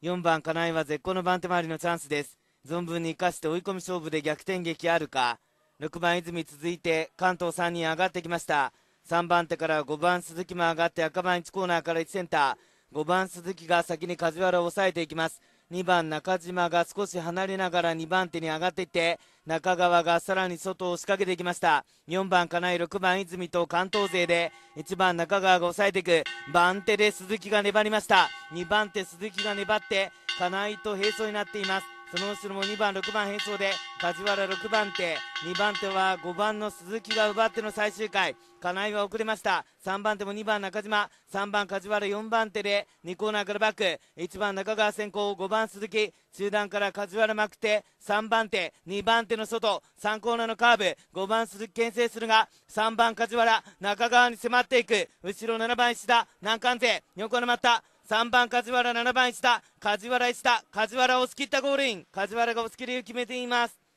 4番金井は絶好の番手回りのチャンスです。存分に生かして追い込み勝負で逆転劇あるか。6番泉続いて関東3人上がってきました。3番手から5番鈴木も上がって赤番1コーナーから1センター。5番鈴木が先に梶原を抑えていきます。2番中島が少し離れながら2番手に上がっていって中川がさらに外を仕掛けていきました4番金井6番泉と関東勢で1番中川が抑えていく番手で鈴木が粘りました2番手鈴木が粘って金井と並走になっていますその後ろも2番6番変装で梶原6番手2番手は5番の鈴木が奪っての最終回金井は遅れました3番手も2番中島3番梶原4番手で2コーナーからバック1番中川先行5番鈴木中段から梶原まくて3番手2番手の外3コーナーのカーブ5番鈴木牽制するが3番梶原中川に迫っていく後ろ7番石田難関勢横の待った3番梶原7番石田梶原石田梶原押し切ったゴールイン梶原が押し切りを決めています